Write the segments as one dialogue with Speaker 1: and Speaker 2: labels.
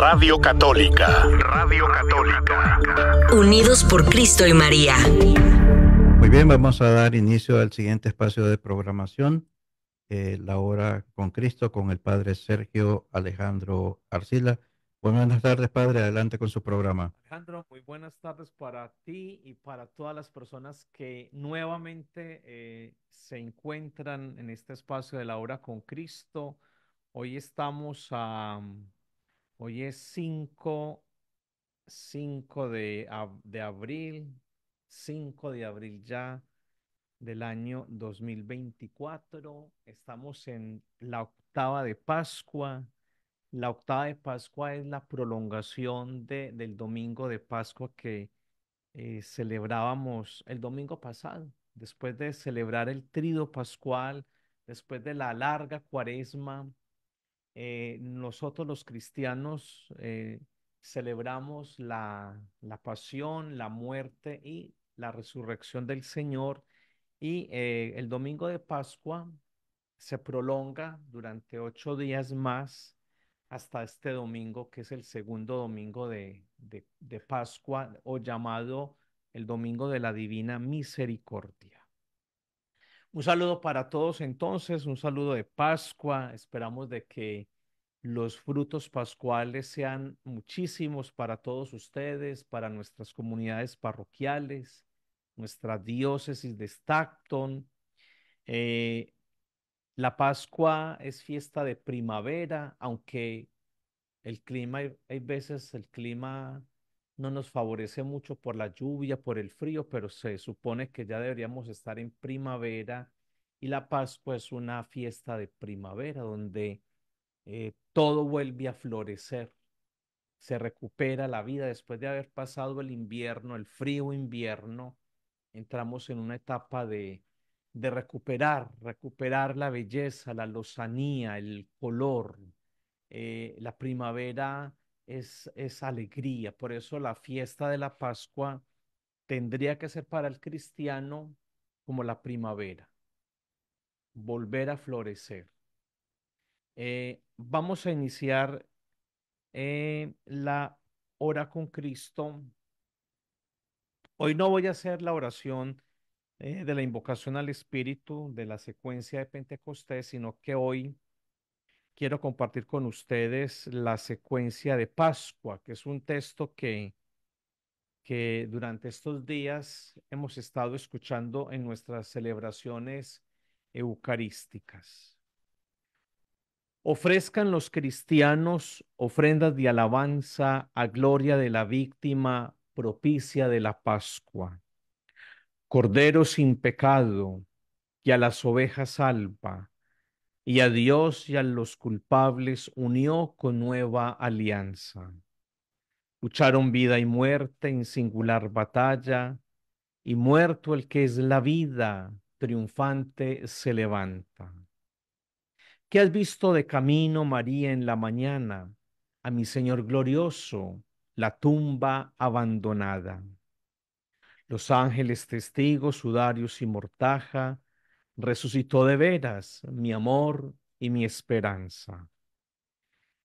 Speaker 1: Radio Católica. Radio Católica. Unidos por Cristo y María. Muy bien, vamos a dar inicio al siguiente espacio de programación, eh, La Hora con Cristo, con el Padre Sergio Alejandro Arcila. Buenas tardes, Padre. Adelante con su programa. Alejandro, muy buenas tardes para ti y para todas las personas que nuevamente eh, se encuentran en este espacio de la hora con Cristo. Hoy estamos a Hoy es 5, de, de abril, 5 de abril ya del año 2024. Estamos en la octava de Pascua. La octava de Pascua es la prolongación de, del domingo de Pascua que eh, celebrábamos el domingo pasado, después de celebrar el trido pascual, después de la larga cuaresma, eh, nosotros los cristianos eh, celebramos la, pasión, la muerte y la resurrección del Señor. Y eh, el domingo de Pascua se prolonga durante ocho días más hasta este domingo, que es el segundo domingo de Pascua o llamado el domingo de la Divina Misericordia. Un saludo para todos entonces, un saludo de Pascua. Esperamos de que los frutos pascuales sean muchísimos para todos ustedes, para nuestras comunidades parroquiales, nuestra diócesis de Stockton. Eh, la Pascua es fiesta de primavera, aunque el clima, hay veces el clima no nos favorece mucho por la lluvia, por el frío, pero se supone que ya deberíamos estar en primavera y la Pascua es una fiesta de primavera donde eh, todo vuelve a florecer, se recupera la vida después de haber pasado el invierno, el frío invierno, entramos en una etapa de, de recuperar, recuperar la belleza, la lozanía, el color. Eh, la primavera es, alegría. Por eso la fiesta de la Pascua tendría que ser para el cristiano como la primavera, volver a florecer. Eh, vamos a iniciar eh, la hora con Cristo. Hoy no voy a hacer la oración eh, de la invocación al Espíritu de la secuencia de Pentecostés, sino que hoy quiero compartir con ustedes la secuencia de Pascua, que es un texto que, que durante estos días hemos estado escuchando en nuestras celebraciones eucarísticas. Ofrezcan los cristianos ofrendas de alabanza a gloria de la víctima propicia de la Pascua. Cordero sin pecado, y a las ovejas salva, y a Dios y a los culpables unió con nueva alianza. Lucharon vida y muerte en singular batalla, y muerto el que es la vida, triunfante se levanta. ¿Qué has visto de camino, María, en la mañana? A mi Señor glorioso, la tumba abandonada. Los ángeles testigos, sudarios y mortaja, resucitó de veras mi amor y mi esperanza.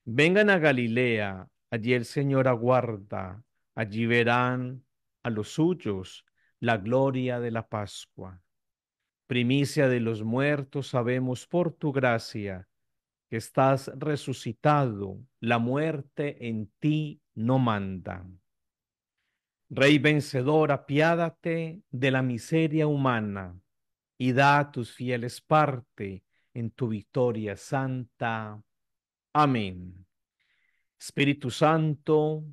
Speaker 1: Vengan a Galilea, allí el Señor aguarda, allí verán a los suyos la gloria de la Pascua. Primicia de los muertos sabemos por tu gracia que estás resucitado, la muerte en ti no manda. Rey vencedor, apiádate de la miseria humana y da a tus fieles parte en tu victoria santa. Amén. Espíritu Santo,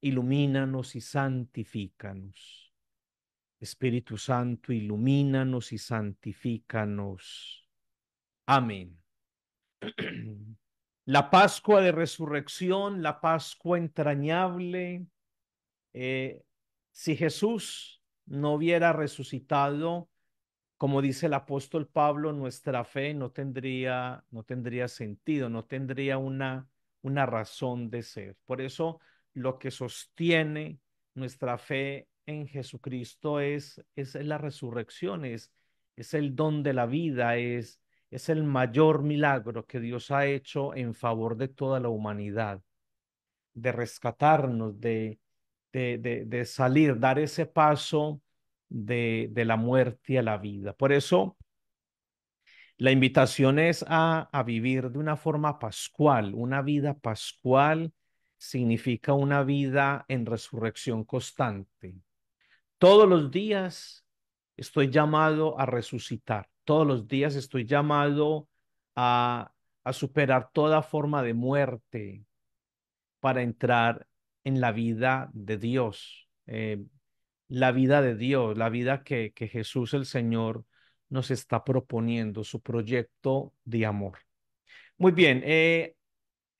Speaker 1: ilumínanos y santifícanos. Espíritu Santo, ilumínanos y santifícanos. Amén. La Pascua de Resurrección, la Pascua entrañable. Eh, si Jesús no hubiera resucitado, como dice el apóstol Pablo, nuestra fe no tendría, no tendría sentido, no tendría una, una razón de ser. Por eso lo que sostiene nuestra fe en Jesucristo es, es la resurrección, es, es el don de la vida, es, es el mayor milagro que Dios ha hecho en favor de toda la humanidad, de rescatarnos, de, de, de, de salir, dar ese paso de, de la muerte a la vida. Por eso, la invitación es a, a, vivir de una forma pascual. Una vida pascual significa una vida en resurrección constante. Todos los días estoy llamado a resucitar. Todos los días estoy llamado a, a superar toda forma de muerte para entrar en la vida de Dios. Eh, la vida de Dios, la vida que, que Jesús el Señor nos está proponiendo, su proyecto de amor. Muy bien, eh,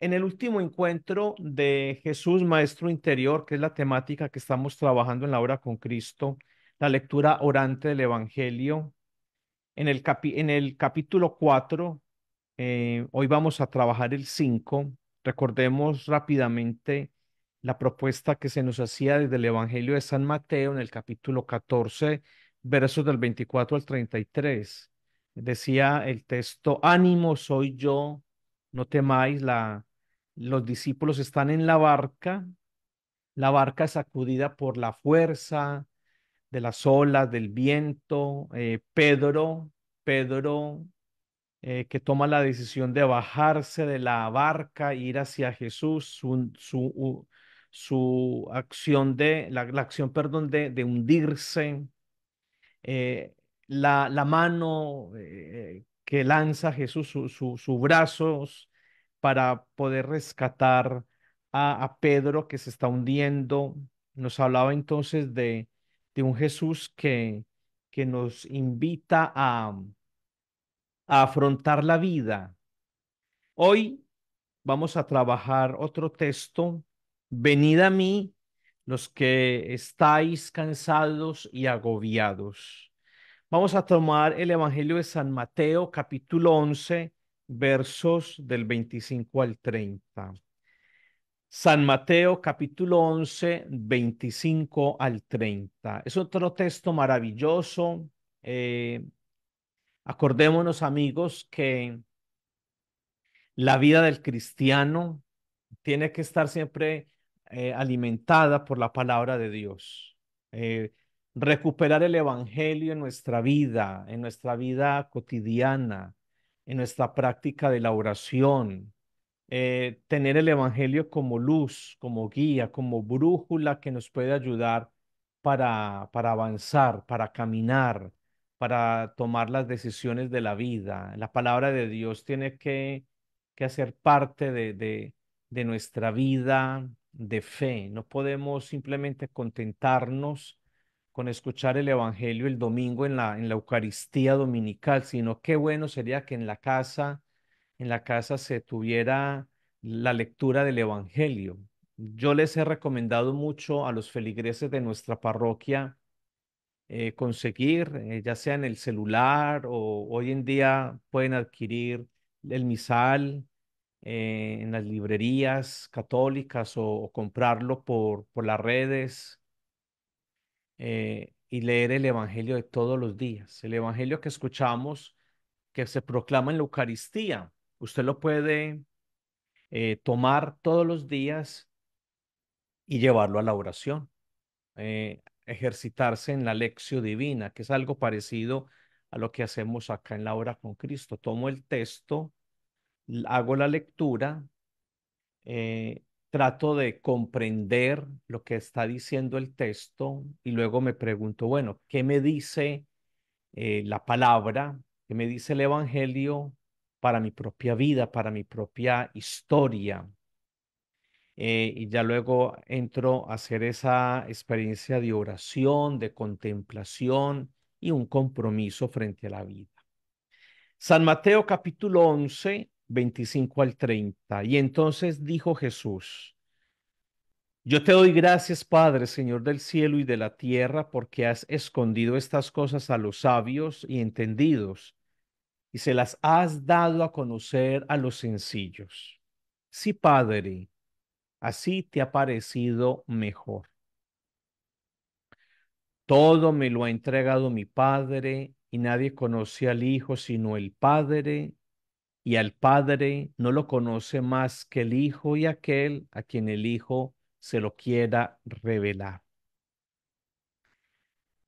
Speaker 1: en el último encuentro de Jesús Maestro Interior, que es la temática que estamos trabajando en la hora con Cristo, la lectura orante del Evangelio, en el, en el capítulo 4, eh, hoy vamos a trabajar el 5, recordemos rápidamente la propuesta que se nos hacía desde el Evangelio de San Mateo en el capítulo 14, versos del 24 al 33. Decía el texto, ánimo soy yo, no temáis, la, los discípulos están en la barca, la barca es sacudida por la fuerza de las olas, del viento, eh, Pedro, Pedro eh, que toma la decisión de bajarse de la barca, ir hacia Jesús, su, su acción de, la, acción, perdón, de, de hundirse, eh, la, la, mano eh, que lanza Jesús, sus brazos para poder rescatar a, Pedro que se está hundiendo. Nos hablaba entonces de, de un Jesús que, que nos invita a, a afrontar la vida. Hoy vamos a trabajar otro texto Venid a mí los que estáis cansados y agobiados. Vamos a tomar el Evangelio de San Mateo capítulo 11, versos del 25 al 30. San Mateo capítulo 11, 25 al 30. Es otro texto maravilloso. Eh, acordémonos amigos que la vida del cristiano tiene que estar siempre eh, alimentada por la palabra de Dios. Eh, recuperar el Evangelio en nuestra vida, en nuestra vida cotidiana, en nuestra práctica de la oración. Eh, tener el Evangelio como luz, como guía, como brújula que nos puede ayudar para, para avanzar, para caminar, para tomar las decisiones de la vida. La palabra de Dios tiene que, que hacer parte de, de, de nuestra vida de fe. No podemos simplemente contentarnos con escuchar el Evangelio el domingo en la, en la Eucaristía dominical, sino qué bueno sería que en la casa, en la casa se tuviera la lectura del Evangelio. Yo les he recomendado mucho a los feligreses de nuestra parroquia eh, conseguir, eh, ya sea en el celular o hoy en día pueden adquirir el misal eh, en las librerías católicas o, comprarlo por, por, las redes eh, y leer el Evangelio de todos los días. El Evangelio que escuchamos, que se proclama en la Eucaristía, usted lo puede eh, tomar todos los días y llevarlo a la oración, ejercitarse en la lección divina, que es algo parecido a lo que hacemos acá en la hora con Cristo. Tomo el texto hago la lectura, eh, trato de comprender lo que está diciendo el texto y luego me pregunto, bueno, ¿qué me dice eh, la palabra? ¿Qué me dice el Evangelio para mi propia vida, para mi propia historia? Eh, y ya luego entro a hacer esa experiencia de oración, de contemplación y un compromiso frente a la vida. San Mateo capítulo 11, 25 al 30. Y entonces dijo Jesús, yo te doy gracias, Padre, Señor del cielo y de la tierra, porque has escondido estas cosas a los sabios y entendidos, y se las has dado a conocer a los sencillos. Sí, Padre, así te ha parecido mejor. Todo me lo ha entregado mi Padre, y nadie conoce al Hijo sino el Padre, y al Padre no lo conoce más que el Hijo y aquel a quien el Hijo se lo quiera revelar.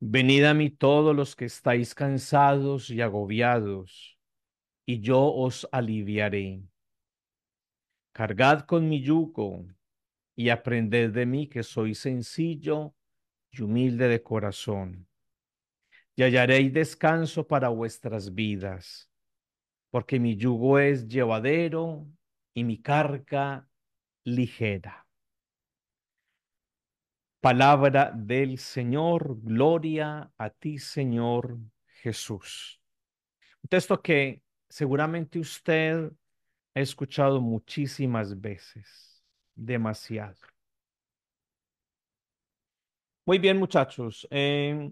Speaker 1: Venid a mí todos los que estáis cansados y agobiados, y yo os aliviaré. Cargad con mi yugo y aprended de mí que soy sencillo y humilde de corazón, y hallaréis descanso para vuestras vidas porque mi yugo es llevadero y mi carga ligera. Palabra del Señor, gloria a ti, Señor Jesús. Un texto que seguramente usted ha escuchado muchísimas veces, demasiado. Muy bien, muchachos. Eh,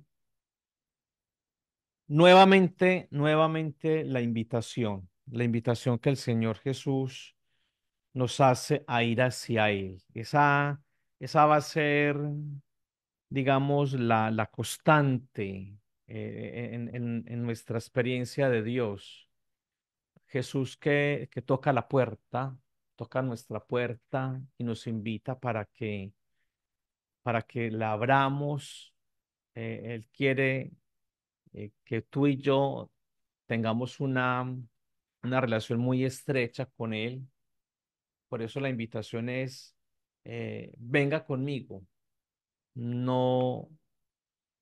Speaker 1: Nuevamente, nuevamente la invitación, la invitación que el Señor Jesús nos hace a ir hacia Él. Esa, esa va a ser, digamos, la, la constante eh, en, en, nuestra experiencia de Dios. Jesús que, que toca la puerta, toca nuestra puerta y nos invita para que, para que la abramos. Eh, él quiere eh, que tú y yo tengamos una, una relación muy estrecha con Él. Por eso la invitación es, eh, venga conmigo, no,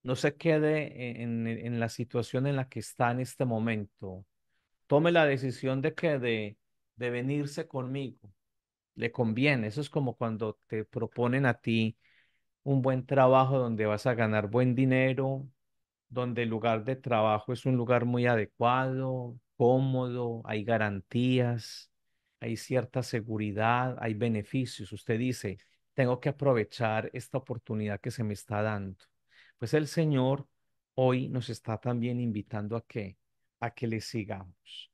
Speaker 1: no se quede e, en, la situación en la que está en este momento. Tome la decisión de que de venirse conmigo. Le conviene. Eso es como cuando te proponen a ti un buen trabajo donde vas a ganar buen dinero, donde el lugar de trabajo es un lugar muy adecuado, cómodo, hay garantías, hay cierta seguridad, hay beneficios. Usted dice, tengo que aprovechar esta oportunidad que se me está dando. Pues el Señor hoy nos está también invitando a que a que le sigamos.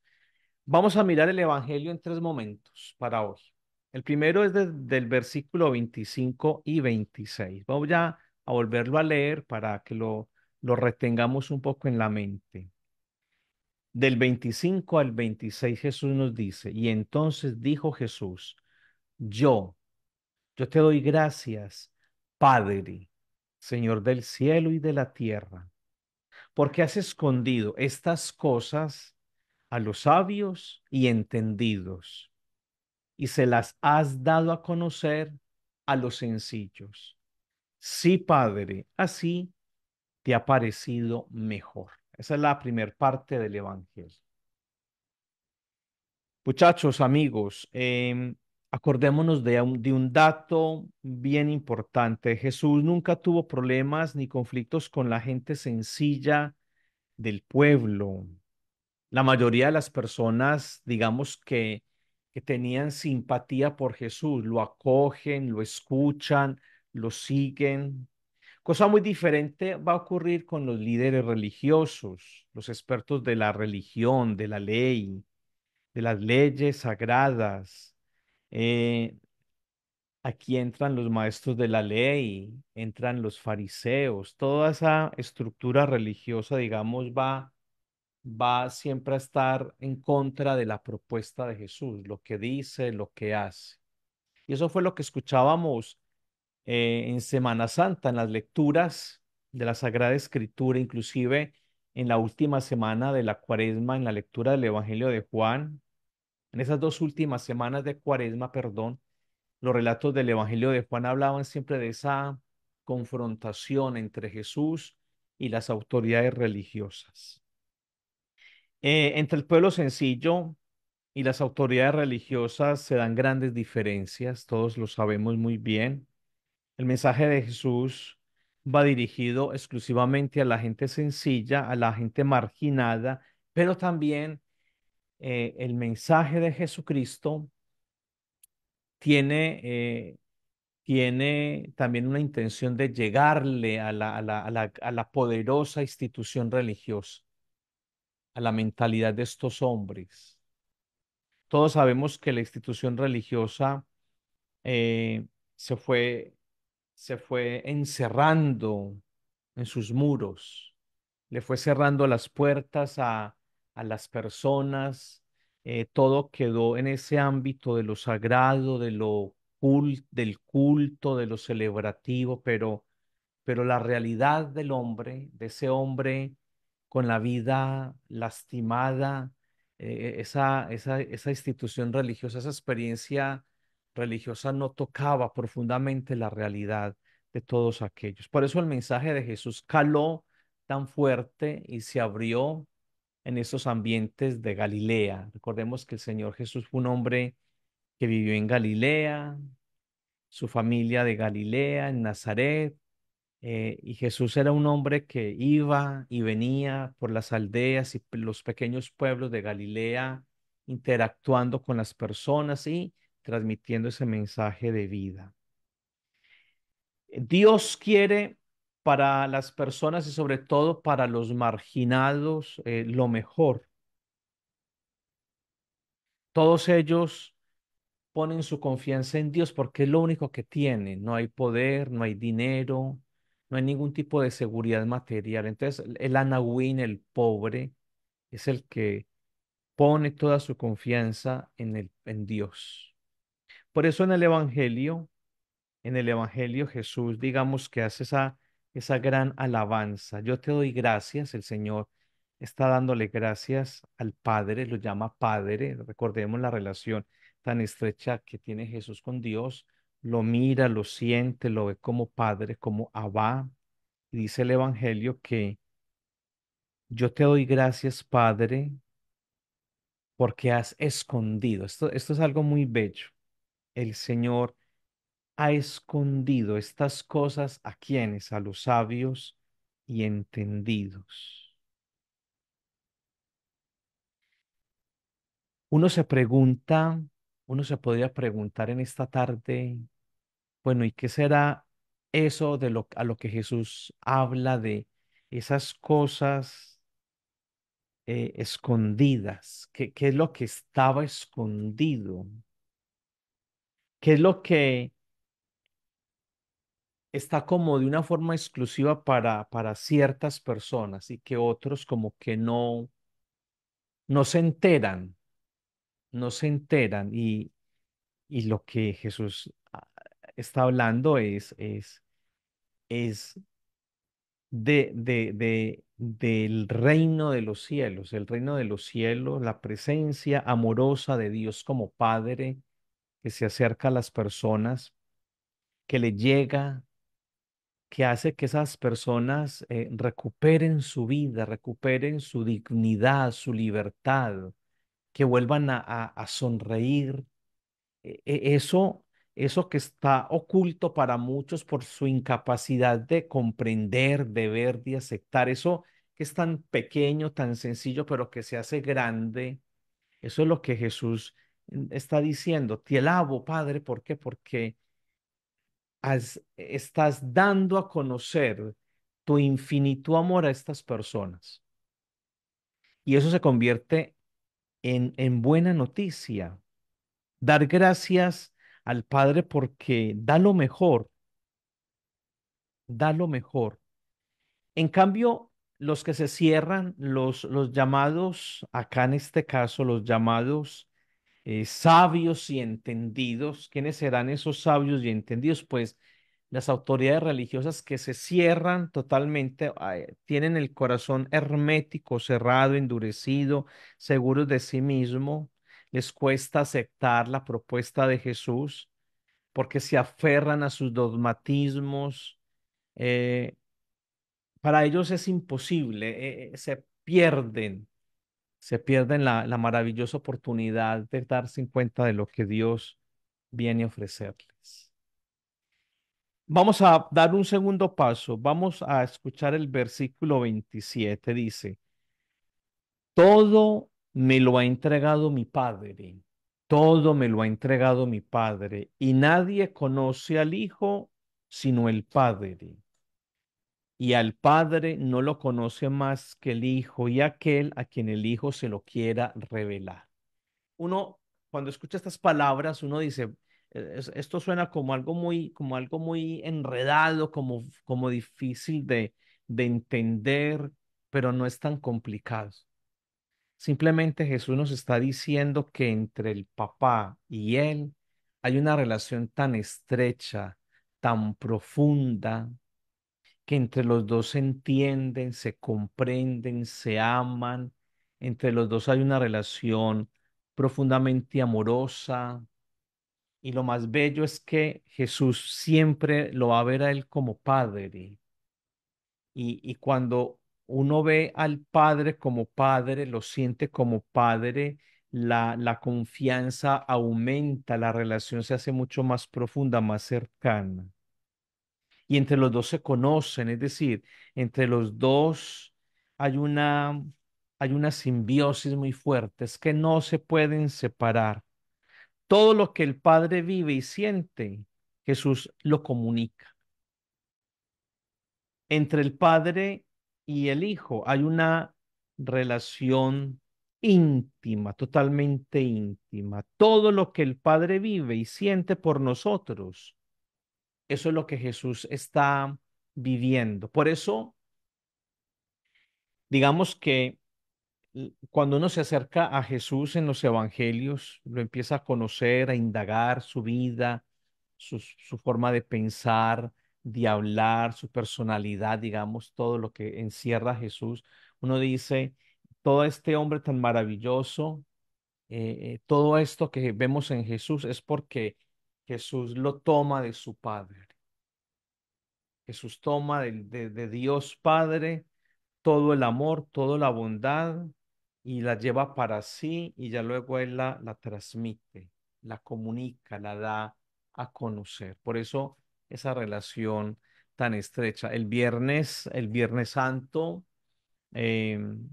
Speaker 1: Vamos a mirar el evangelio en tres momentos para hoy. El primero es del versículo 25 y 26. Vamos ya a volverlo a leer para que lo lo retengamos un poco en la mente. Del 25 al 26 Jesús nos dice, y entonces dijo Jesús, yo, yo te doy gracias, Padre, Señor del cielo y de la tierra, porque has escondido estas cosas a los sabios y entendidos, y se las has dado a conocer a los sencillos. Sí, Padre, así te ha parecido mejor? Esa es la primera parte del Evangelio. Muchachos, amigos, em, acordémonos de un, de un dato bien importante. Jesús nunca tuvo problemas ni conflictos con la gente sencilla del pueblo. La mayoría de las personas, digamos que, que tenían simpatía por Jesús, lo acogen, lo escuchan, lo siguen, Cosa muy diferente va a ocurrir con los líderes religiosos, los expertos de la religión, de la ley, de las leyes sagradas. Eh, aquí entran los maestros de la ley, entran los fariseos, toda esa estructura religiosa, digamos, va, va siempre a estar en contra de la propuesta de Jesús, lo que dice, lo que hace. Y eso fue lo que escuchábamos eh, en Semana Santa, en las lecturas de la Sagrada Escritura, inclusive en la última semana de la cuaresma, en la lectura del Evangelio de Juan, en esas dos últimas semanas de cuaresma, perdón, los relatos del Evangelio de Juan hablaban siempre de esa confrontación entre Jesús y las autoridades religiosas. Eh, entre el pueblo sencillo y las autoridades religiosas se dan grandes diferencias, todos lo sabemos muy bien. El mensaje de Jesús va dirigido exclusivamente a la gente sencilla, a la gente marginada, pero también eh, el mensaje de Jesucristo tiene, eh, tiene también una intención de llegarle a la, a, la, poderosa institución religiosa, a la mentalidad de estos hombres. Todos sabemos que la institución religiosa eh, se fue se fue encerrando en sus muros, le fue cerrando las puertas a, a las personas, eh, todo quedó en ese ámbito de lo sagrado, de lo cult, del culto, de lo celebrativo, pero, pero la realidad del hombre, de ese hombre con la vida lastimada, eh, e, esa, esa, esa institución religiosa, esa experiencia religiosa no tocaba profundamente la realidad de todos aquellos. Por eso el mensaje de Jesús caló tan fuerte y se abrió en esos ambientes de Galilea. Recordemos que el Señor Jesús fue un hombre que vivió en Galilea, su familia de Galilea, en Nazaret, eh, y Jesús era un hombre que iba y venía por las aldeas y los pequeños pueblos de Galilea, interactuando con las personas y transmitiendo ese mensaje de vida. Dios quiere para las personas y sobre todo para los marginados eh, lo mejor. Todos ellos ponen su confianza en Dios porque es lo único que tienen. No hay poder, no hay dinero, no hay ningún tipo de seguridad material. Entonces el anahuín, el pobre, es el que pone toda su confianza en, el, en Dios. Por eso en el Evangelio, en el Evangelio Jesús, digamos que hace esa, esa gran alabanza. Yo te doy gracias, el Señor está dándole gracias al Padre, lo llama Padre, recordemos la relación tan estrecha que tiene Jesús con Dios, lo mira, lo siente, lo ve como Padre, como Abba. Y dice el Evangelio que yo te doy gracias, Padre, porque has escondido. Esto, esto es algo muy bello el Señor ha escondido estas cosas a quienes, a los sabios y entendidos. Uno se pregunta, uno se podría preguntar en esta tarde, bueno, ¿y qué será eso de lo, a lo que Jesús habla de esas cosas eh, escondidas? ¿Qué es lo que estaba escondido? ¿Qué es lo que está como de una forma exclusiva para, para ciertas personas y que otros como que no, no se enteran, no se enteran y, lo que Jesús ah, está hablando es, es, es de, de, del reino de los cielos, el reino de los cielos, la presencia amorosa de Dios como Padre, que se acerca a las personas, que le llega, que hace que esas personas eh, recuperen su vida, recuperen su dignidad, su libertad, que vuelvan a, sonreír. E, e, eso, eso que está oculto para muchos por su incapacidad de comprender, de ver, de aceptar, eso que es tan pequeño, tan sencillo, pero que se hace grande, eso es lo que Jesús está diciendo, te alabo, Padre, ¿por qué? Porque estás dando a conocer tu infinito amor a estas personas. Y eso se convierte en, en buena noticia. Dar gracias al Padre porque da lo mejor, da lo mejor. En cambio, los que se cierran, los, los llamados, acá en este caso, los llamados eh, sabios y entendidos. ¿Quiénes serán esos sabios y entendidos? Pues las autoridades religiosas que se cierran totalmente, ah, eh, tienen el corazón hermético, cerrado, endurecido, seguros de sí mismo, les cuesta aceptar la propuesta de Jesús porque se aferran a sus dogmatismos. Eh, para ellos es imposible, se pierden se pierden la, maravillosa oportunidad de darse cuenta de lo que Dios viene a ofrecerles. Vamos a dar un segundo paso. Vamos a escuchar el versículo 27. Dice, todo me lo ha entregado mi Padre. Todo me lo ha entregado mi Padre. Y nadie conoce al Hijo sino el Padre y al Padre no lo conoce más que el Hijo y aquel a quien el Hijo se lo quiera revelar. Uno, cuando escucha estas palabras, uno dice, e-, esto suena como algo muy, como algo muy enredado, como, como difícil de, de entender, pero no es tan complicado. Simplemente Jesús nos está diciendo que entre el papá y él hay una relación tan estrecha, tan profunda, que entre los dos se entienden, se comprenden, se aman, entre los dos hay una relación profundamente amorosa. Y lo más bello es que Jesús siempre lo va a ver a él como padre. Y, cuando uno ve al padre como padre, lo siente como padre, la confianza aumenta, la relación se hace mucho más profunda, más cercana y entre los dos se conocen, es decir, entre los dos hay una, hay una simbiosis muy fuerte, es que no se pueden separar. Todo lo que el Padre vive y siente, Jesús lo comunica. Entre el Padre y el Hijo hay una relación íntima, totalmente íntima. Todo lo que el Padre vive y siente por nosotros, eso es lo que Jesús está viviendo. Por eso, digamos que cuando uno se acerca a Jesús en los evangelios, lo empieza a conocer, a indagar su vida, su, forma de pensar, de hablar, su personalidad, digamos, todo lo que encierra Jesús, uno dice, todo este hombre tan maravilloso, eh, eh, todo esto que vemos en Jesús es porque Jesús lo toma de su Padre. Jesús toma de, Dios Padre todo el amor, toda la bondad y la lleva para sí y ya luego Él la, la transmite, la comunica, la da a conocer. Por eso esa relación tan estrecha. El viernes, el viernes santo, em,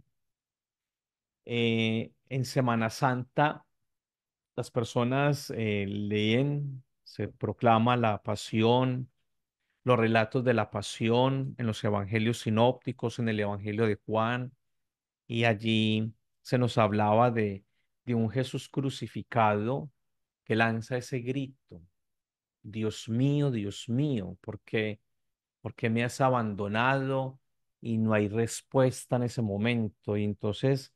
Speaker 1: eh, en Semana Santa las personas eh, leen, se proclama la pasión, los relatos de la pasión en los evangelios sinópticos, en el evangelio de Juan, y allí se nos hablaba de, de un Jesús crucificado que lanza ese grito, Dios mío, Dios mío, ¿por qué, me has abandonado? Y no hay respuesta en ese momento. Y entonces,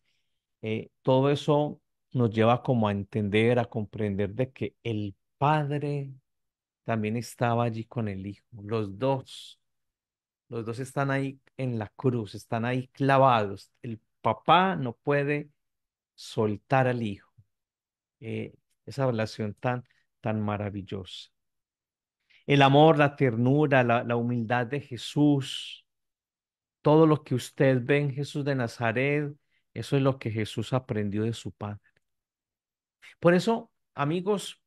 Speaker 1: eh, todo eso nos lleva como a entender, a comprender de que el Padre también estaba allí con el Hijo. Los dos, los dos están ahí en la cruz, están ahí clavados. El papá no puede soltar al Hijo. Eh, esa relación tan, tan maravillosa. El amor, la ternura, la humildad de Jesús, todo lo que usted ve en Jesús de Nazaret, eso es lo que Jesús aprendió de su Padre. Por eso, amigos,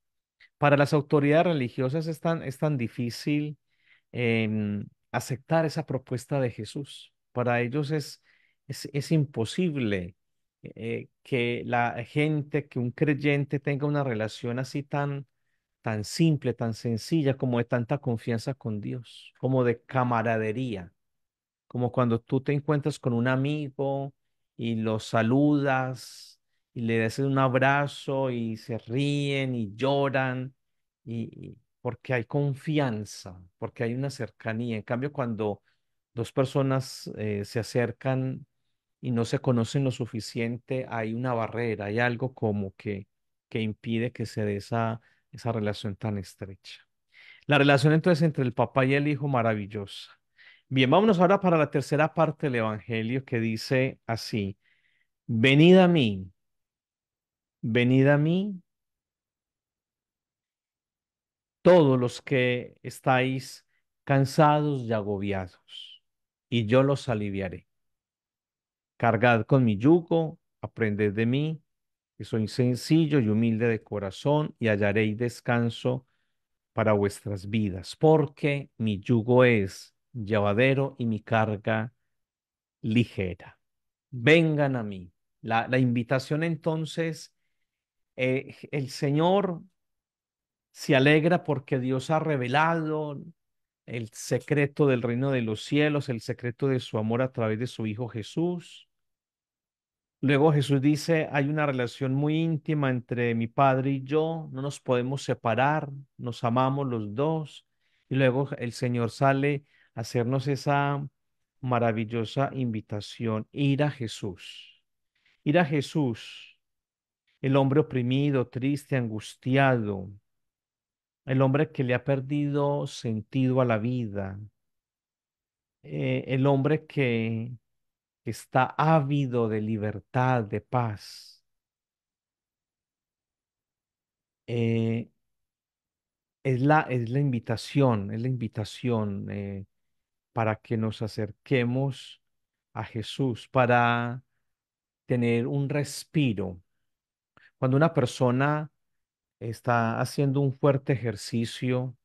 Speaker 1: para las autoridades religiosas es tan, es tan difícil em, aceptar esa propuesta de Jesús. Para ellos es, es, es imposible eh, que la gente, que un creyente tenga una relación así tan, tan simple, tan sencilla, como de tanta confianza con Dios, como de camaradería, como cuando tú te encuentras con un amigo y lo saludas y le das un abrazo y se ríen y lloran y, porque hay confianza, porque hay una cercanía. En cambio, cuando dos personas eh, se acercan y no se conocen lo suficiente, hay una barrera, hay algo como que, que impide que se dé esa, esa relación tan estrecha. La relación entonces entre el papá y el hijo maravillosa. Bien, vámonos ahora para la tercera parte del Evangelio que dice así, venid a mí Venid a mí todos los que estáis cansados y agobiados, y yo los aliviaré. Cargad con mi yugo, aprended de mí, que soy sencillo y humilde de corazón, y hallaréis descanso para vuestras vidas, porque mi yugo es llevadero y mi carga ligera. Vengan a mí. La, la invitación entonces eh, el Señor se alegra porque Dios ha revelado el secreto del reino de los cielos, el secreto de su amor a través de su Hijo Jesús. Luego Jesús dice, hay una relación muy íntima entre mi Padre y yo, no nos podemos separar, nos amamos los dos. Y luego el Señor sale a hacernos esa maravillosa invitación, ir a Jesús. Ir a Jesús el hombre oprimido, triste, angustiado, el hombre que le ha perdido sentido a la vida, eh, el hombre que, está ávido de libertad, de paz. Eh, es, la, invitación, es la invitación eh, para que nos acerquemos a Jesús, para tener un respiro cuando una persona está haciendo un fuerte ejercicio,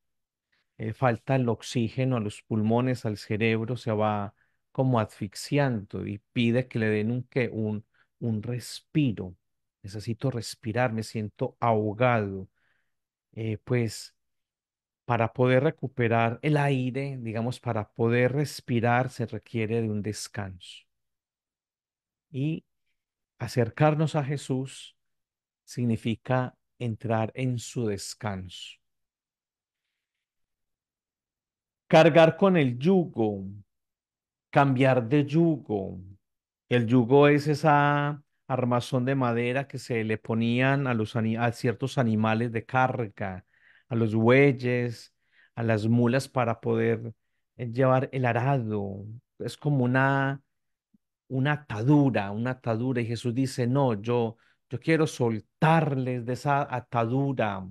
Speaker 1: eh, falta el oxígeno a los pulmones, al cerebro, se va como asfixiando y pide que le den un, un, respiro. Necesito respirar, me siento ahogado. Eh, pues para poder recuperar el aire, digamos, para poder respirar, se requiere de un descanso. Y acercarnos a Jesús significa entrar en su descanso. Cargar con el yugo, cambiar de yugo. El yugo es esa armazón de madera que se le ponían a, los, ciertos animales de carga, a los bueyes, a las mulas para poder eh, llevar el arado. Es como una, una atadura, una atadura. Y Jesús dice, no, yo, yo quiero soltarles de esa atadura.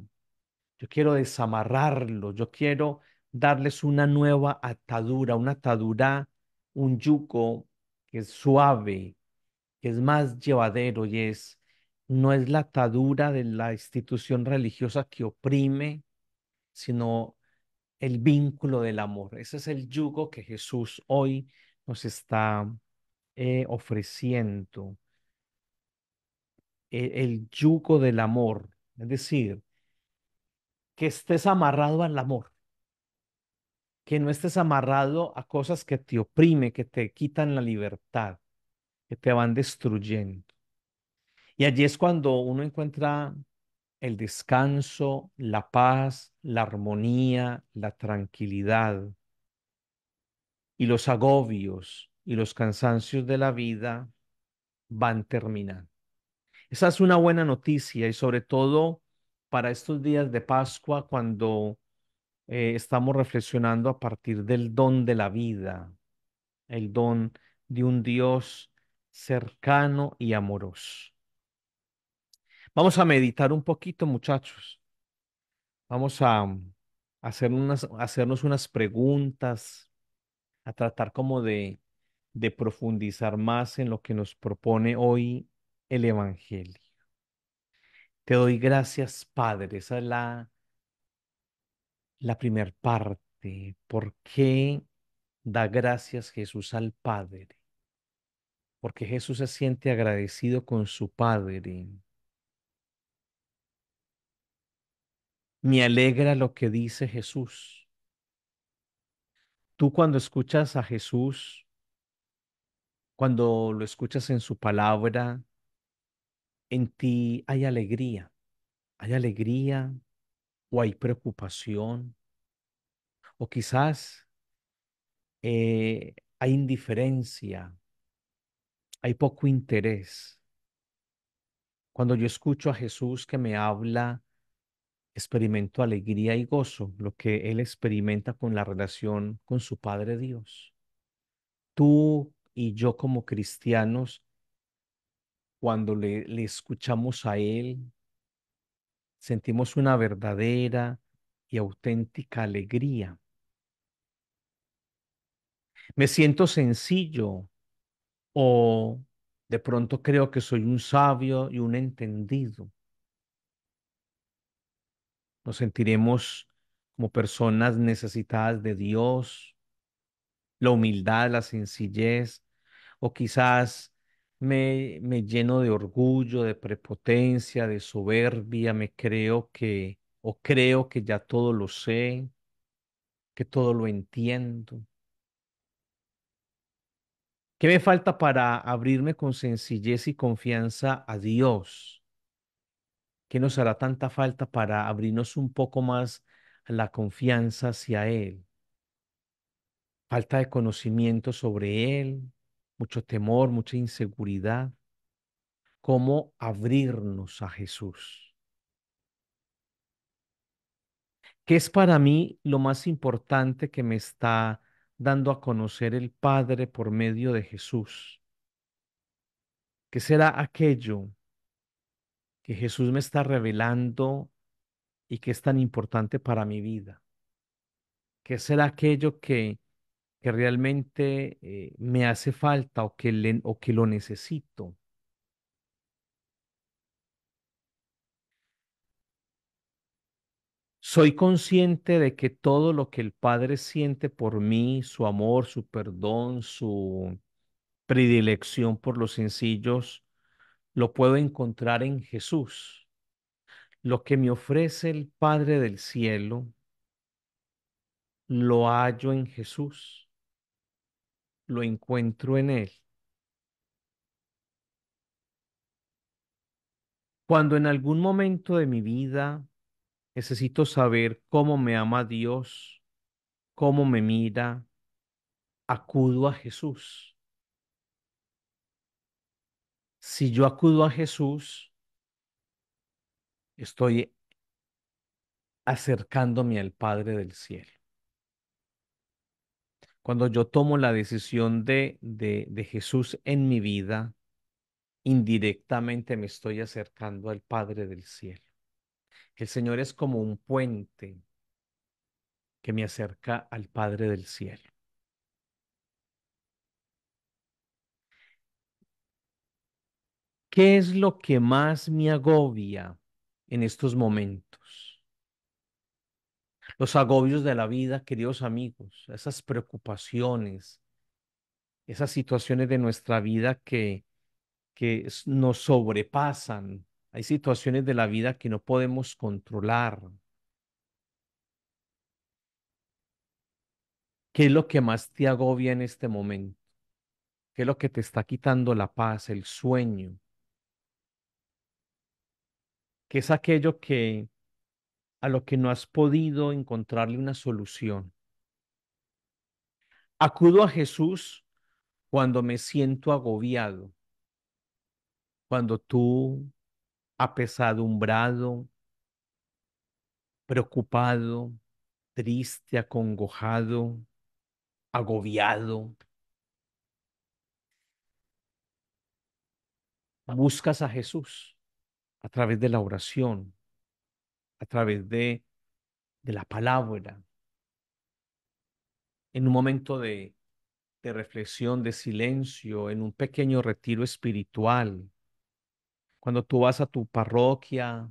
Speaker 1: Yo quiero desamarrarlo, Yo quiero darles una nueva atadura, una atadura, un yugo que es suave, que es más llevadero y es no es la atadura de la institución religiosa que oprime, sino el vínculo del amor. Ese es el yugo que Jesús hoy nos está eh, ofreciendo el yugo del amor, es decir, que estés amarrado al amor, que no estés amarrado a cosas que te oprime, que te quitan la libertad, que te van destruyendo. Y allí es cuando uno encuentra el descanso, la paz, la armonía, la tranquilidad y los agobios y los cansancios de la vida van terminando. Esa es una buena noticia y sobre todo para estos días de Pascua cuando eh, estamos reflexionando a partir del don de la vida, el don de un Dios cercano y amoroso. Vamos a meditar un poquito, muchachos. Vamos a, mm, hacernos unas preguntas, a tratar como de, de profundizar más en lo que nos propone hoy el Evangelio. Te doy gracias, Padre. Esa es la, la primera parte. ¿Por qué da gracias Jesús al Padre? Porque Jesús se siente agradecido con su Padre. Me alegra lo que dice Jesús. Tú cuando escuchas a Jesús, cuando lo escuchas en su palabra, en ti hay alegría, hay alegría o hay preocupación o quizás eh, hay indiferencia, hay poco interés. Cuando yo escucho a Jesús que me habla, experimento alegría y gozo, lo que él experimenta con la relación con su Padre Dios. Tú y yo como cristianos cuando le, escuchamos a Él, sentimos una verdadera y auténtica alegría. Me siento sencillo o de pronto creo que soy un sabio y un entendido. Nos sentiremos como personas necesitadas de Dios, la humildad, la sencillez, o quizás me, lleno de orgullo, de prepotencia, de soberbia, me creo que, o creo que ya todo lo sé, que todo lo entiendo. ¿Qué me falta para abrirme con sencillez y confianza a Dios? ¿Qué nos hará tanta falta para abrirnos un poco más la confianza hacia Él? Falta de conocimiento sobre Él, mucho temor, mucha inseguridad. ¿Cómo abrirnos a Jesús? ¿Qué es para mí lo más importante que me está dando a conocer el Padre por medio de Jesús? ¿Qué será aquello que Jesús me está revelando y que es tan importante para mi vida? ¿Qué será aquello que que realmente eh, me hace falta o que, o que lo necesito. Soy consciente de que todo lo que el Padre siente por mí, su amor, su perdón, su predilección por los sencillos, lo puedo encontrar en Jesús. Lo que me ofrece el Padre del cielo, lo hallo en Jesús lo encuentro en Él. Cuando en algún momento de mi vida necesito saber cómo me ama Dios, cómo me mira, acudo a Jesús. Si yo acudo a Jesús, estoy acercándome al Padre del Cielo cuando yo tomo la decisión de, de, de Jesús en mi vida, indirectamente me estoy acercando al Padre del Cielo. El Señor es como un puente que me acerca al Padre del Cielo. ¿Qué es lo que más me agobia en estos momentos? los agobios de la vida, queridos amigos, esas preocupaciones, esas situaciones de nuestra vida que, que nos sobrepasan. Hay situaciones de la vida que no podemos controlar. ¿Qué es lo que más te agobia en este momento? ¿Qué es lo que te está quitando la paz, el sueño? ¿Qué es aquello que a lo que no has podido encontrarle una solución. Acudo a Jesús cuando me siento agobiado, cuando tú apesadumbrado, preocupado, triste, acongojado, agobiado. Buscas a Jesús a través de la oración, a través de, de la palabra. En un momento de, de reflexión, de silencio, en un pequeño retiro espiritual. Cuando tú vas a tu parroquia,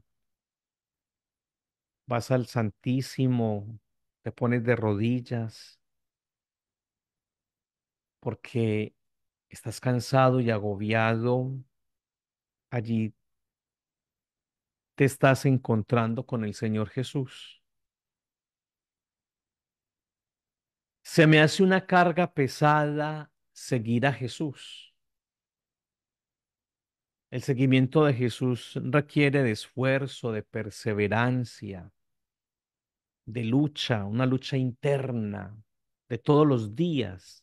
Speaker 1: vas al Santísimo, te pones de rodillas, porque estás cansado y agobiado allí estás encontrando con el Señor Jesús. Se me hace una carga pesada seguir a Jesús. El seguimiento de Jesús requiere de esfuerzo, de perseverancia, de lucha, una lucha interna de todos los días,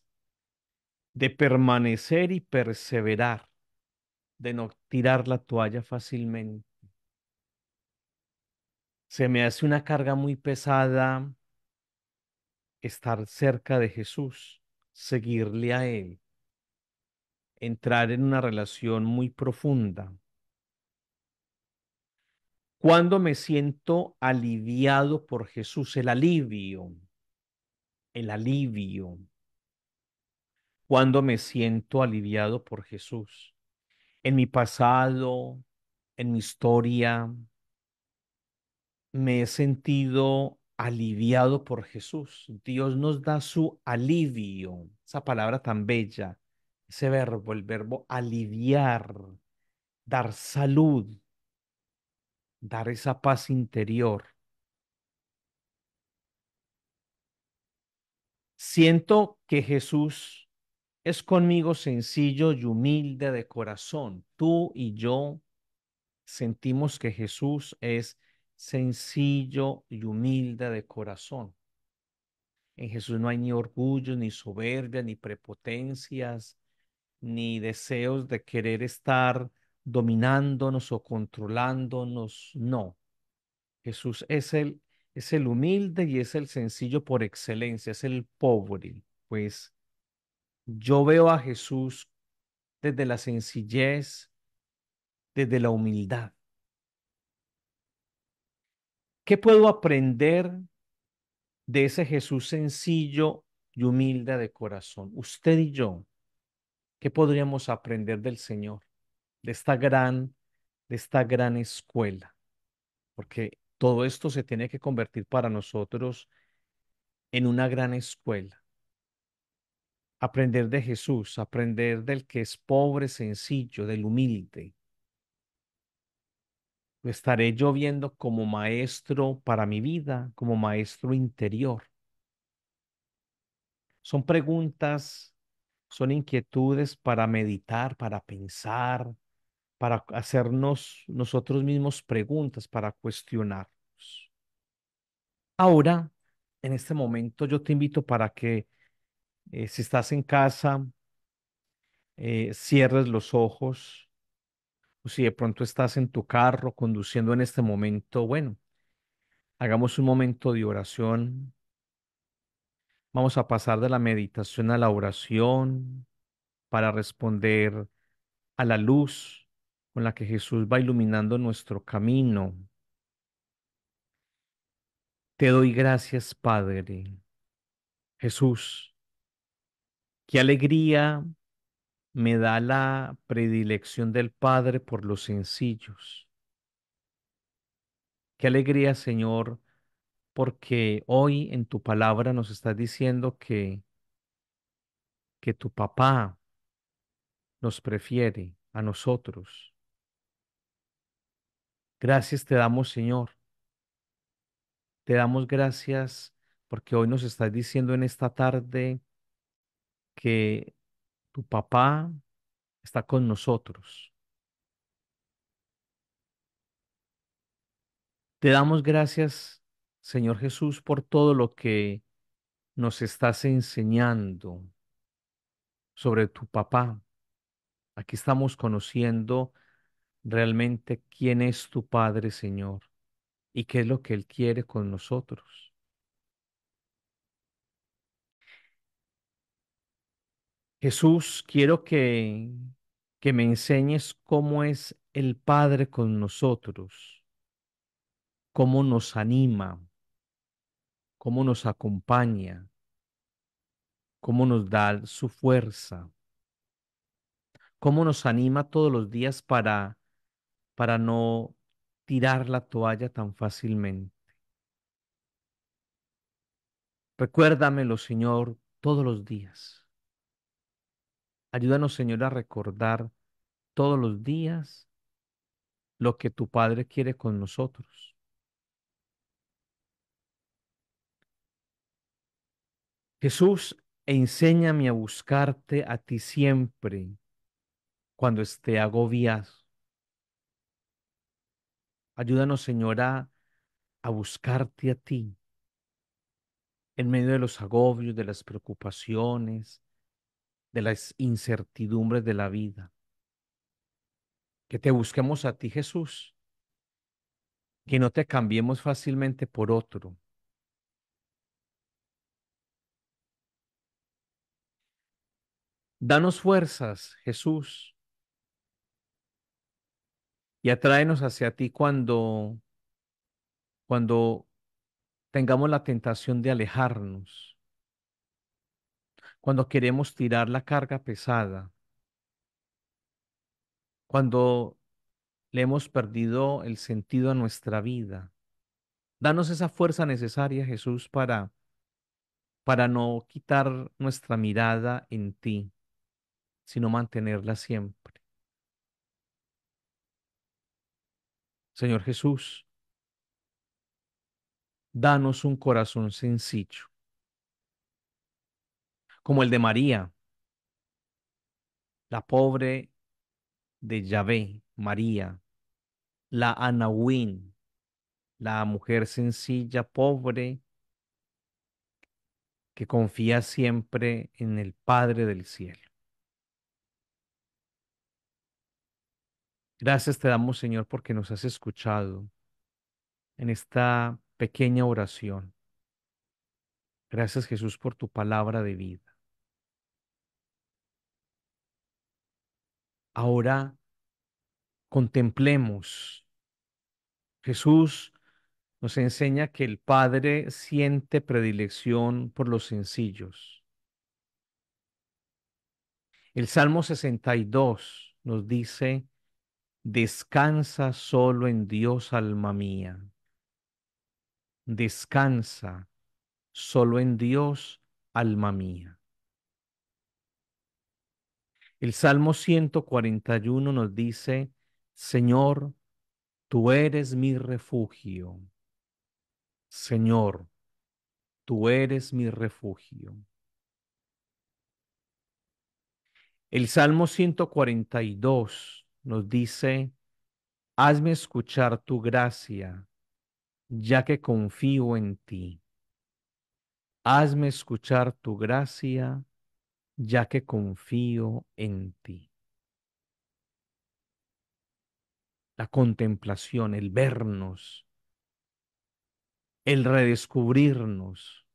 Speaker 1: de permanecer y perseverar, de no tirar la toalla fácilmente. Se me hace una carga muy pesada estar cerca de Jesús, seguirle a Él, entrar en una relación muy profunda. Cuando me siento aliviado por Jesús, el alivio, el alivio. Cuando me siento aliviado por Jesús, en mi pasado, en mi historia, me he sentido aliviado por Jesús. Dios nos da su alivio, esa palabra tan bella, ese verbo, el verbo aliviar, dar salud, dar esa paz interior. Siento que Jesús es conmigo sencillo y humilde de corazón. Tú y yo sentimos que Jesús es sencillo y humilde de corazón. En Jesús no hay ni orgullo, ni soberbia, ni prepotencias, ni deseos de querer estar dominándonos o controlándonos. No. Jesús es el, es el humilde y es el sencillo por excelencia, es el pobre. Pues yo veo a Jesús desde la sencillez, desde la humildad. ¿Qué puedo aprender de ese Jesús sencillo y humilde de corazón? Usted y yo, ¿qué podríamos aprender del Señor? De esta gran, de esta gran escuela. Porque todo esto se tiene que convertir para nosotros en una gran escuela. Aprender de Jesús, aprender del que es pobre, sencillo, del humilde, estaré yo viendo como maestro para mi vida, como maestro interior. Son preguntas, son inquietudes para meditar, para pensar, para hacernos nosotros mismos preguntas, para cuestionarnos. Ahora, en este momento, yo te invito para que, eh, si estás en casa, eh, cierres los ojos o pues, si de pronto estás en tu carro conduciendo en este momento, bueno, hagamos un momento de oración. Vamos a pasar de la meditación a la oración para responder a la luz con la que Jesús va iluminando nuestro camino. Te doy gracias, Padre. Jesús, qué alegría me da la predilección del Padre por los sencillos. Qué alegría, Señor, porque hoy en tu palabra nos estás diciendo que, que tu papá nos prefiere a nosotros. Gracias te damos, Señor. Te damos gracias porque hoy nos estás diciendo en esta tarde que tu papá está con nosotros. Te damos gracias, Señor Jesús, por todo lo que nos estás enseñando sobre tu papá. Aquí estamos conociendo realmente quién es tu Padre, Señor, y qué es lo que Él quiere con nosotros. Jesús, quiero que, que me enseñes cómo es el Padre con nosotros, cómo nos anima, cómo nos acompaña, cómo nos da su fuerza, cómo nos anima todos los días para, para no tirar la toalla tan fácilmente. Recuérdamelo, Señor, todos los días. Ayúdanos, Señor, a recordar todos los días lo que tu Padre quiere con nosotros. Jesús, enséñame a buscarte a ti siempre cuando esté agobiado. Ayúdanos, Señora, a buscarte a ti en medio de los agobios, de las preocupaciones, de las incertidumbres de la vida. Que te busquemos a ti, Jesús. Que no te cambiemos fácilmente por otro. Danos fuerzas, Jesús, y atráenos hacia ti cuando, cuando tengamos la tentación de alejarnos cuando queremos tirar la carga pesada, cuando le hemos perdido el sentido a nuestra vida. Danos esa fuerza necesaria, Jesús, para, para no quitar nuestra mirada en ti, sino mantenerla siempre. Señor Jesús, danos un corazón sencillo como el de María, la pobre de Yahvé, María, la Anahuín, la mujer sencilla, pobre, que confía siempre en el Padre del cielo. Gracias te damos, Señor, porque nos has escuchado en esta pequeña oración. Gracias, Jesús, por tu palabra de vida. Ahora contemplemos. Jesús nos enseña que el Padre siente predilección por los sencillos. El Salmo 62 nos dice, descansa solo en Dios, alma mía. Descansa solo en Dios, alma mía. El Salmo 141 nos dice, Señor, tú eres mi refugio. Señor, tú eres mi refugio. El Salmo 142 nos dice, hazme escuchar tu gracia, ya que confío en ti. Hazme escuchar tu gracia, ya que confío en ti. La contemplación, el vernos, el redescubrirnos,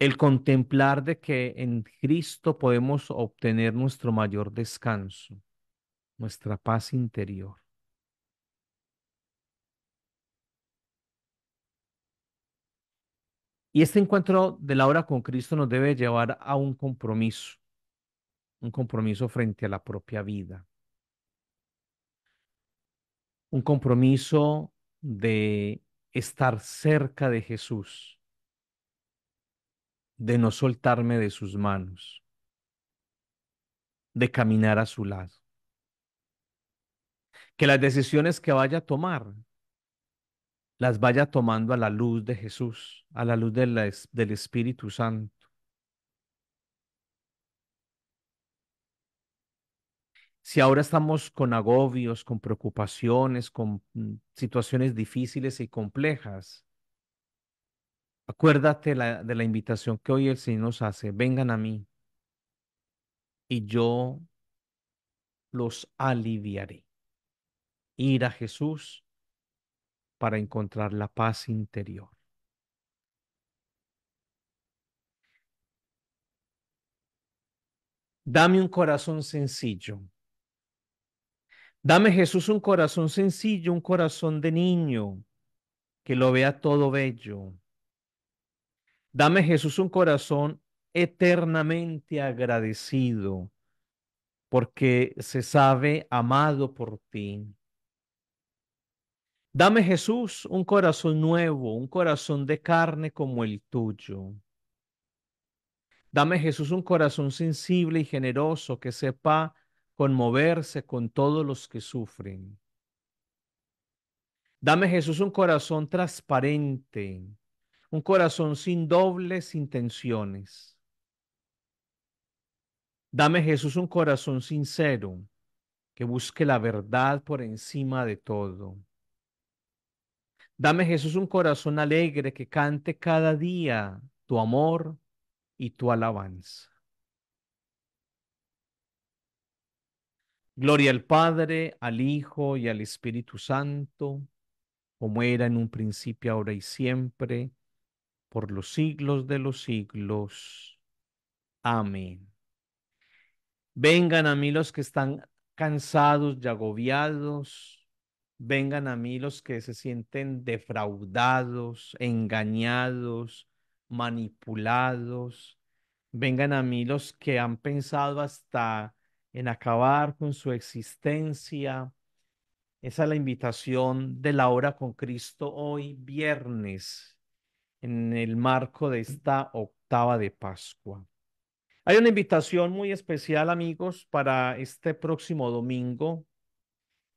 Speaker 1: el contemplar de que en Cristo podemos obtener nuestro mayor descanso, nuestra paz interior. Y este encuentro de la hora con Cristo nos debe llevar a un compromiso, un compromiso frente a la propia vida, un compromiso de estar cerca de Jesús, de no soltarme de sus manos, de caminar a su lado. Que las decisiones que vaya a tomar las vaya tomando a la luz de Jesús, a la luz del Espíritu Santo. Si ahora estamos con agobios, con preocupaciones, con mm, situaciones difíciles y complejas, acuérdate de la invitación que hoy el Señor nos hace. Vengan a mí y yo los aliviaré. Ir a Jesús para encontrar la paz interior. Dame un corazón sencillo. Dame Jesús un corazón sencillo, un corazón de niño, que lo vea todo bello. Dame Jesús un corazón eternamente agradecido, porque se sabe amado por ti. Dame Jesús un corazón nuevo, un corazón de carne como el tuyo. Dame Jesús un corazón sensible y generoso que sepa conmoverse con todos los que sufren. Dame Jesús un corazón transparente, un corazón sin dobles intenciones. Dame Jesús un corazón sincero que busque la verdad por encima de todo. Dame Jesús un corazón alegre que cante cada día tu amor y tu alabanza. Gloria al Padre, al Hijo y al Espíritu Santo, como era en un principio, ahora y siempre, por los siglos de los siglos. Amén. Vengan a mí los que están cansados y agobiados vengan a mí los que se sienten defraudados, engañados, manipulados. Vengan a mí los que han pensado hasta en acabar con su existencia. Esa es la invitación de la hora con Cristo hoy, viernes, en el marco de esta octava de Pascua. Hay una invitación muy especial, amigos, para este próximo domingo,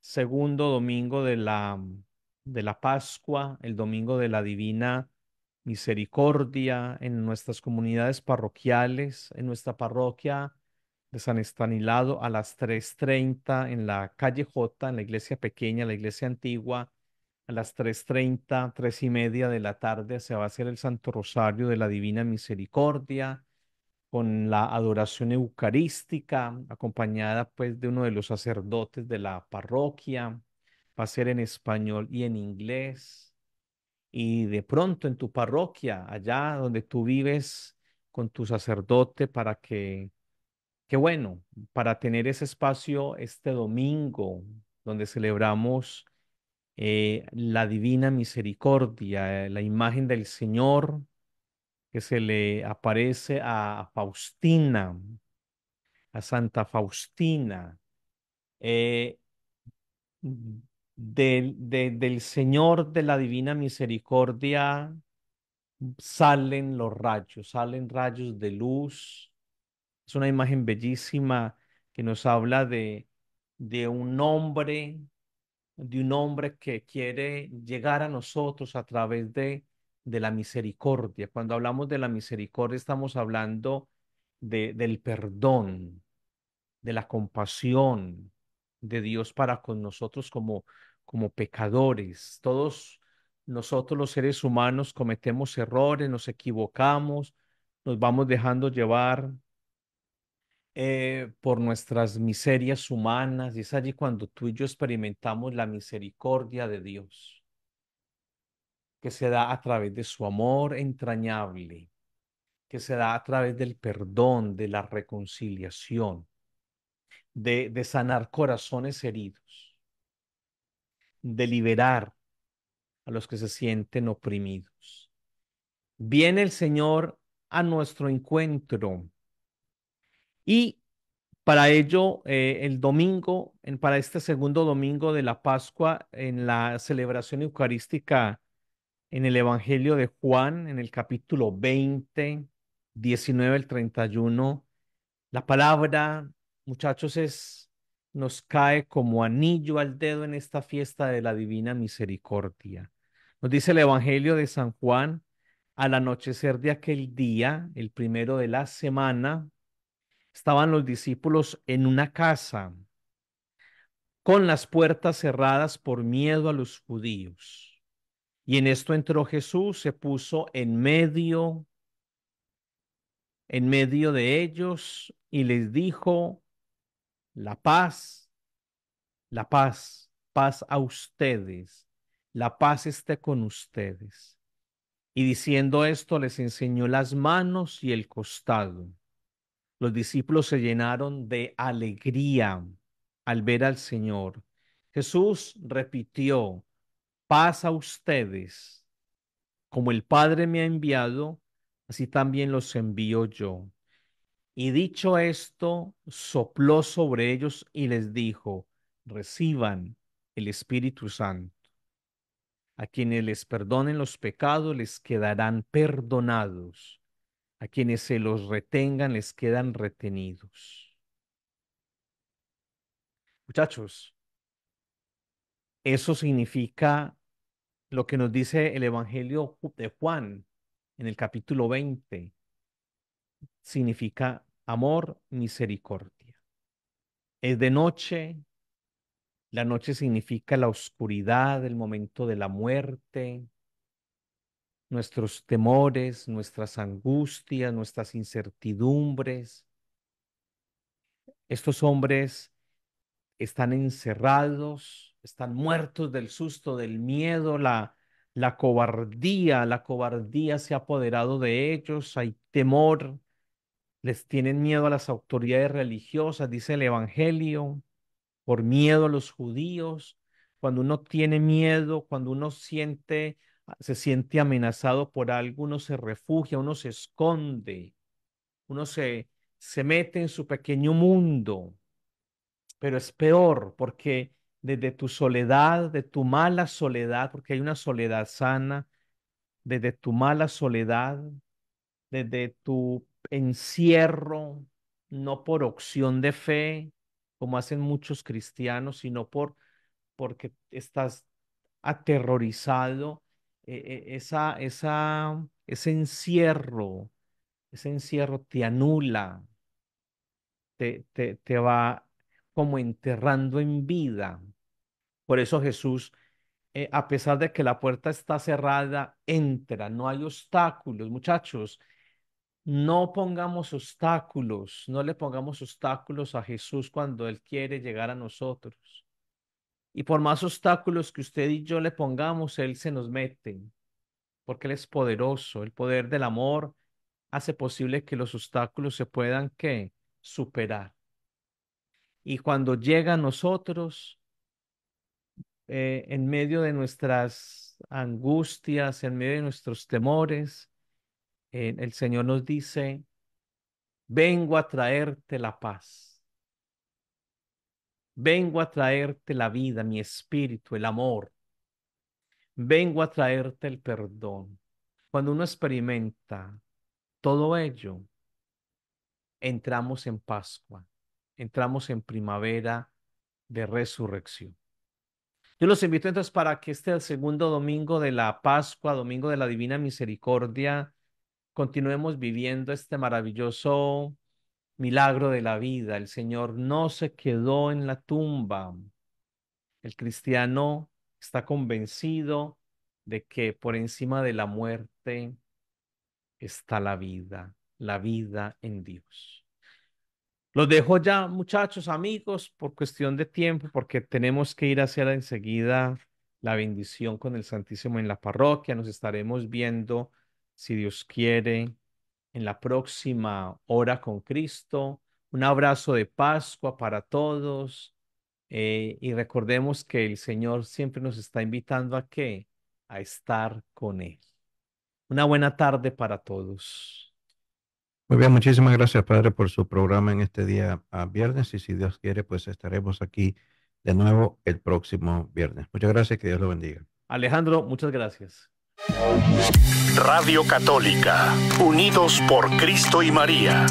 Speaker 1: segundo domingo de la, mm, de la Pascua, el domingo de la Divina Misericordia en nuestras comunidades parroquiales, en nuestra parroquia de San Estanilado a las 3.30 en la calle J, en la iglesia pequeña, la iglesia antigua. A las 3.30, tres y media de la tarde se va a hacer el Santo Rosario de la Divina Misericordia con la adoración eucarística, acompañada pues de uno de los sacerdotes de la parroquia. Va a ser en español y en inglés. Y de pronto en tu parroquia, allá donde tú vives con tu sacerdote, para que, qué bueno, para tener ese espacio este domingo donde celebramos eh, la divina misericordia, eh, la imagen del Señor que se le aparece a Faustina, a Santa Faustina, eh, del, del Señor de la Divina Misericordia salen los rayos, salen rayos de luz. Es una imagen bellísima que nos habla de, de un hombre, de un hombre que quiere llegar a nosotros a través de de la misericordia. Cuando hablamos de la misericordia estamos hablando de, del perdón, de la compasión de Dios para con nosotros como, como pecadores. Todos nosotros los seres humanos cometemos errores, nos equivocamos, nos vamos dejando llevar eh, por nuestras miserias humanas y es allí cuando tú y yo experimentamos la misericordia de Dios que se da a través de su amor entrañable, que se da a través del perdón, de la reconciliación, de, sanar corazones heridos, de liberar a los que se sienten oprimidos. Viene el Señor a nuestro encuentro y para ello, eh, el domingo, en, para este segundo domingo de la Pascua, en la celebración eucarística en el Evangelio de Juan, en el capítulo 20, 19 al 31, la palabra, muchachos, es nos cae como anillo al dedo en esta fiesta de la divina misericordia. Nos dice el Evangelio de San Juan, al anochecer de aquel día, el primero de la semana, estaban los discípulos en una casa con las puertas cerradas por miedo a los judíos. Y en esto entró Jesús, se puso en medio, en medio de ellos y les dijo, la paz, la paz, paz a ustedes, la paz esté con ustedes. Y diciendo esto les enseñó las manos y el costado. Los discípulos se llenaron de alegría al ver al Señor. Jesús repitió, paz a ustedes. Como el Padre me ha enviado, así también los envío yo. Y dicho esto, sopló sobre ellos y les dijo, reciban el Espíritu Santo. A quienes les perdonen los pecados les quedarán perdonados. A quienes se los retengan les quedan retenidos. Muchachos, eso significa lo que nos dice el Evangelio de Juan en el capítulo 20. Significa amor, misericordia. Es de noche. La noche significa la oscuridad, el momento de la muerte, nuestros temores, nuestras angustias, nuestras incertidumbres. Estos hombres están encerrados están muertos del susto, del miedo, la, la cobardía, la cobardía se ha apoderado de ellos, hay temor, les tienen miedo a las autoridades religiosas, dice el Evangelio, por miedo a los judíos, cuando uno tiene miedo, cuando uno siente, se siente amenazado por algo, uno se refugia, uno se esconde, uno se, se mete en su pequeño mundo, pero es peor porque desde tu soledad, de tu mala soledad, porque hay una soledad sana, desde tu mala soledad, desde tu encierro, no por opción de fe, como hacen muchos cristianos, sino por porque estás aterrorizado, eh, eh, esa, esa, ese encierro, ese encierro te anula, te va como enterrando en vida. Por eso Jesús, eh, a pesar de que la puerta está cerrada, entra, no hay obstáculos, muchachos. No pongamos obstáculos, no le pongamos obstáculos a Jesús cuando Él quiere llegar a nosotros. Y por más obstáculos que usted y yo le pongamos, Él se nos mete, porque Él es poderoso. El poder del amor hace posible que los obstáculos se puedan, ¿qué? Superar. Y cuando llega a nosotros, eh, en medio de nuestras angustias, en medio de nuestros temores, eh, el Señor nos dice, vengo a traerte la paz, vengo a traerte la vida, mi espíritu, el amor, vengo a traerte el perdón. Cuando uno experimenta todo ello, entramos en Pascua, entramos en primavera de resurrección. Yo los invito entonces para que este segundo domingo de la Pascua, domingo de la Divina Misericordia, continuemos viviendo este maravilloso milagro de la vida. El Señor no se quedó en la tumba. El cristiano está convencido de que por encima de la muerte está la vida, la vida en Dios. Los dejo ya, muchachos, amigos, por cuestión de tiempo, porque tenemos que ir a hacer enseguida la bendición con el Santísimo en la parroquia. Nos estaremos viendo, si Dios quiere, en la próxima hora con Cristo. Un abrazo de Pascua para todos. Eh, y recordemos que el Señor siempre nos está invitando a qué? A estar con Él. Una buena tarde para todos. Muy bien, muchísimas gracias, Padre, por su programa en este día ah, viernes. Y si Dios quiere, pues estaremos aquí de nuevo el próximo viernes. Muchas gracias, que Dios lo bendiga. Alejandro, muchas gracias. Radio Católica, unidos por Cristo y María.